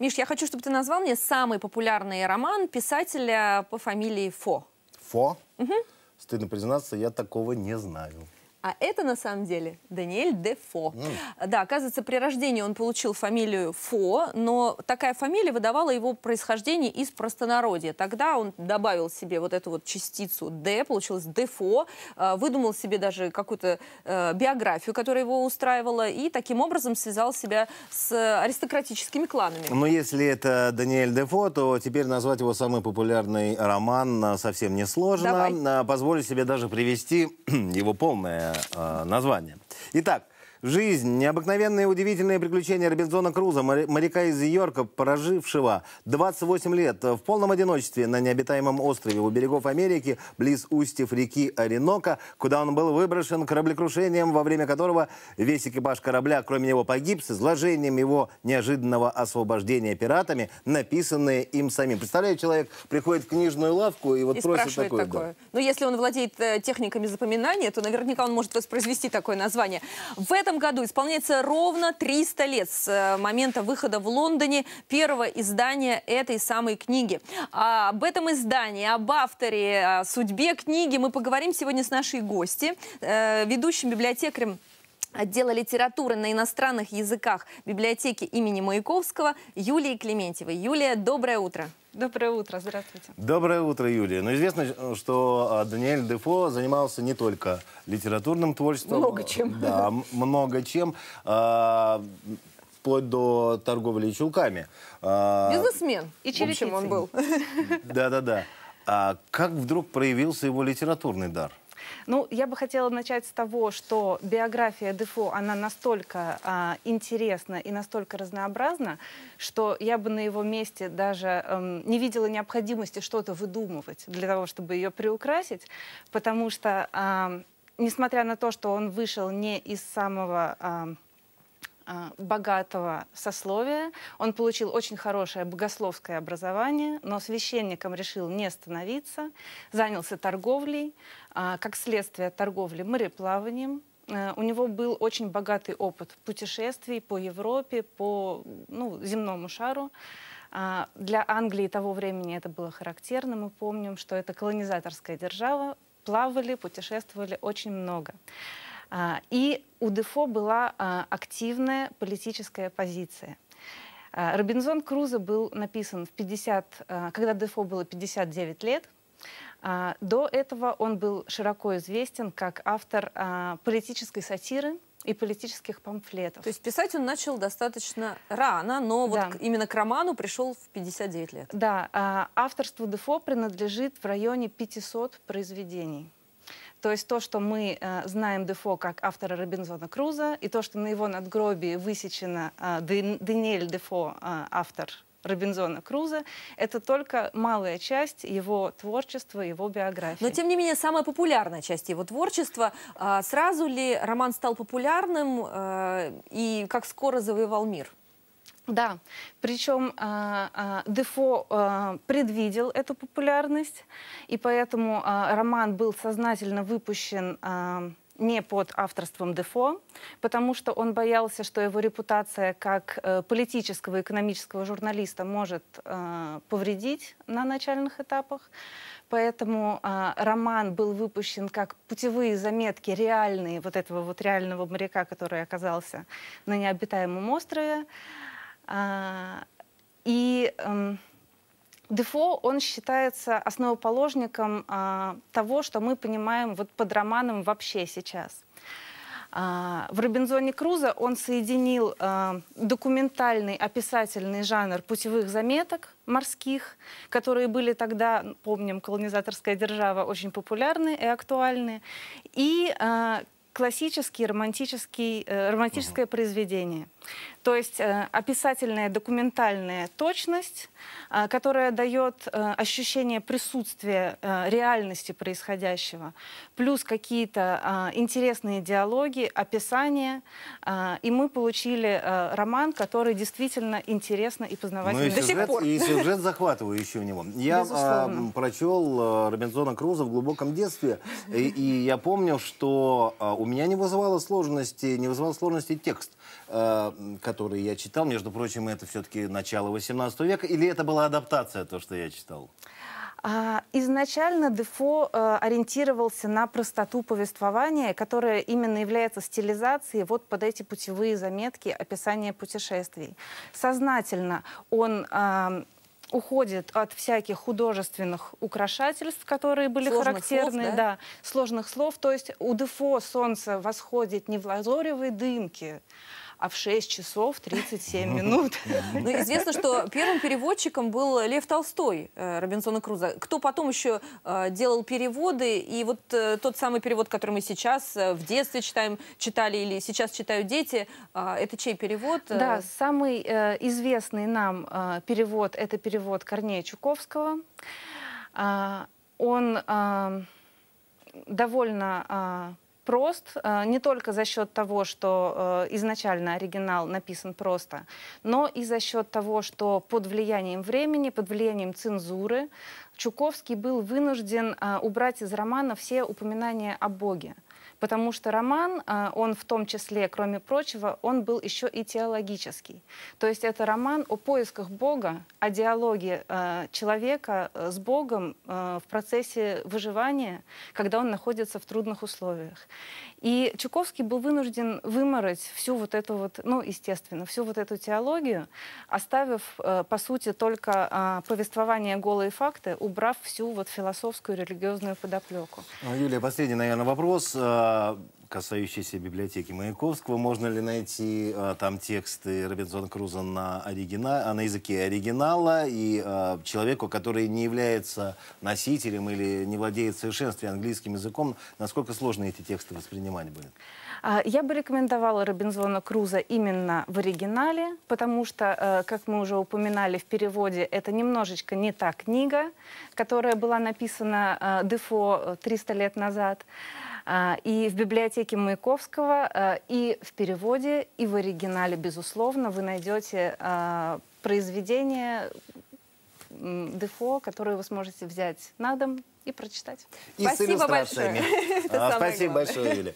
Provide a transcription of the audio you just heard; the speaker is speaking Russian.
Миш, я хочу, чтобы ты назвал мне самый популярный роман писателя по фамилии Фо. Фо? Угу. Стыдно признаться, я такого не знаю. А это на самом деле Даниэль де Фо. Mm. Да, оказывается, при рождении он получил фамилию Фо, но такая фамилия выдавала его происхождение из простонародья. Тогда он добавил себе вот эту вот частицу Д, получилось Дефо, а, выдумал себе даже какую-то э, биографию, которая его устраивала, и таким образом связал себя с аристократическими кланами. Но если это Даниэль Дефо, то теперь назвать его самый популярный роман а, совсем несложно. Давай. А, позволю себе даже привести его полное название. Итак, Жизнь, необыкновенные и удивительные приключения Робинзона Круза, моряка из Йорка, прожившего 28 лет в полном одиночестве на необитаемом острове у берегов Америки, близ устьев реки Оренока, куда он был выброшен кораблекрушением, во время которого весь экипаж корабля, кроме него, погиб с изложением его неожиданного освобождения пиратами, написанные им самим. Представляю, человек приходит в книжную лавку и вот и просит такое. такое. Да. Ну, если он владеет э, техниками запоминания, то наверняка он может воспроизвести такое название. В этом этом году исполняется ровно 300 лет с э, момента выхода в Лондоне первого издания этой самой книги. А об этом издании, об авторе, о судьбе книги мы поговорим сегодня с нашей гости, э, ведущим библиотекарем отдела литературы на иностранных языках библиотеки имени Маяковского Юлии Клементьевой. Юлия, доброе утро. Доброе утро, здравствуйте. Доброе утро, Юлия. Ну, известно, что а, Даниэль Дефо занимался не только литературным творчеством. Много чем. Да, много чем а, вплоть до торговли чулками. А, Бизнесмен. И черепицей. он был. Да-да-да. А как вдруг проявился его литературный дар? Ну, я бы хотела начать с того, что биография Дефо, она настолько а, интересна и настолько разнообразна, что я бы на его месте даже эм, не видела необходимости что-то выдумывать для того, чтобы ее приукрасить, потому что, э, несмотря на то, что он вышел не из самого... Э, а, богатого сословия. Он получил очень хорошее богословское образование, но священником решил не становиться, занялся торговлей, а, как следствие торговли мореплаванием. Э, у него был очень богатый опыт путешествий по Европе, по ну, земному шару. А, для Англии того времени это было характерно. Мы помним, что это колонизаторская держава, плавали, путешествовали очень много. А, и у Дефо была а, активная политическая позиция. А, Робинзон Крузо был написан в 50, когда Дефо было 59 лет. До этого он был широко известен как автор политической сатиры, и политических памфлетов. То есть писать он начал достаточно рано, но вот да. именно к роману пришел в 59 лет. Да, Авторство Дефо принадлежит в районе 500 произведений. То есть то, что мы э, знаем Дефо как автора Робинзона Круза, и то, что на его надгробии высечено э, Даниэль Дефо, э, автор Робинзона Круза. Это только малая часть его творчества, его биографии. Но, тем не менее, самая популярная часть его творчества. А сразу ли роман стал популярным и как скоро завоевал мир? Да, причем э, а, а, Дефо а, предвидел эту популярность, и поэтому роман был сознательно выпущен не под авторством Дефо, потому что он боялся, что его репутация как э, политического и экономического журналиста может повредить на начальных этапах. Поэтому роман был выпущен как путевые заметки реальные вот этого вот реального моряка, который оказался на необитаемом острове. А, и эм, Дефо, он считается основоположником а, того, что мы понимаем вот под романом вообще сейчас. А, в «Робинзоне Круза» он соединил документальный описательный жанр путевых заметок морских, которые были тогда, помним, колонизаторская держава, очень популярны и актуальны, и классический романтический, э, романтическое угу. произведение – то есть э, описательная документальная точность, а, которая дает э, ощущение присутствия э, реальности происходящего, плюс какие-то а, интересные диалоги, описания. А, и мы получили роман, который действительно интересно и познавательно. Ну и, сюжет, и сюжет захватывающий у него. Я Безусловно. прочел Робинзона Круза в глубоком детстве, и, и я помню, что у меня не вызывало сложности, не вызывал сложности текст которые я читал, между прочим, это все-таки начало 18 века, или это была адаптация, то, что я читал? А, изначально Дефо э, ориентировался на простоту повествования, которая именно является стилизацией вот под эти путевые заметки описания путешествий. Сознательно он а, уходит от всяких художественных украшательств, которые были сложных характерны, слов, да? да, сложных слов. То есть у Дефо солнце восходит не в лазоревой дымке, а в 6 часов 37 минут. Ну, известно, что первым переводчиком был Лев Толстой э, Робинсона Круза. Кто потом еще э, делал переводы, и вот э, тот самый перевод, который мы сейчас в детстве читаем, читали или сейчас читают дети, это чей перевод? Да, самый известный нам перевод – это перевод Корнея Чуковского. Он довольно прост э, не только за счет того, что э, изначально оригинал написан просто, но и за счет того, что под влиянием времени, под влиянием цензуры Чуковский был вынужден э, убрать из романа все упоминания о Боге потому что роман, а, он в том числе, кроме прочего, он был еще и теологический. То есть это роман о поисках Бога, о диалоге а, человека а, с Богом в процессе выживания, когда он находится в трудных условиях. И Чуковский был вынужден выморать всю вот эту вот, ну, естественно, всю вот эту теологию, оставив, по сути, только повествование голые факты, убрав всю вот философскую религиозную подоплеку. Юлия, последний, наверное, вопрос касающиеся библиотеки Маяковского. Можно ли найти а, там тексты Робинзона Круза на, оригина... А, на языке оригинала и а, человеку, который не является носителем или не владеет в английским языком, насколько сложно эти тексты воспринимать были? А, я бы рекомендовала Робинзона Круза именно в оригинале, потому что, э, как мы уже упоминали в переводе, это немножечко не та книга, которая была написана э, Дефо 300 э, лет назад а, и в библиотеке Маяковского, и в переводе, и в оригинале, безусловно, вы найдете произведение Дефо, которое вы сможете взять на дом и прочитать. И Спасибо с Большое. А, спасибо большое, Юля.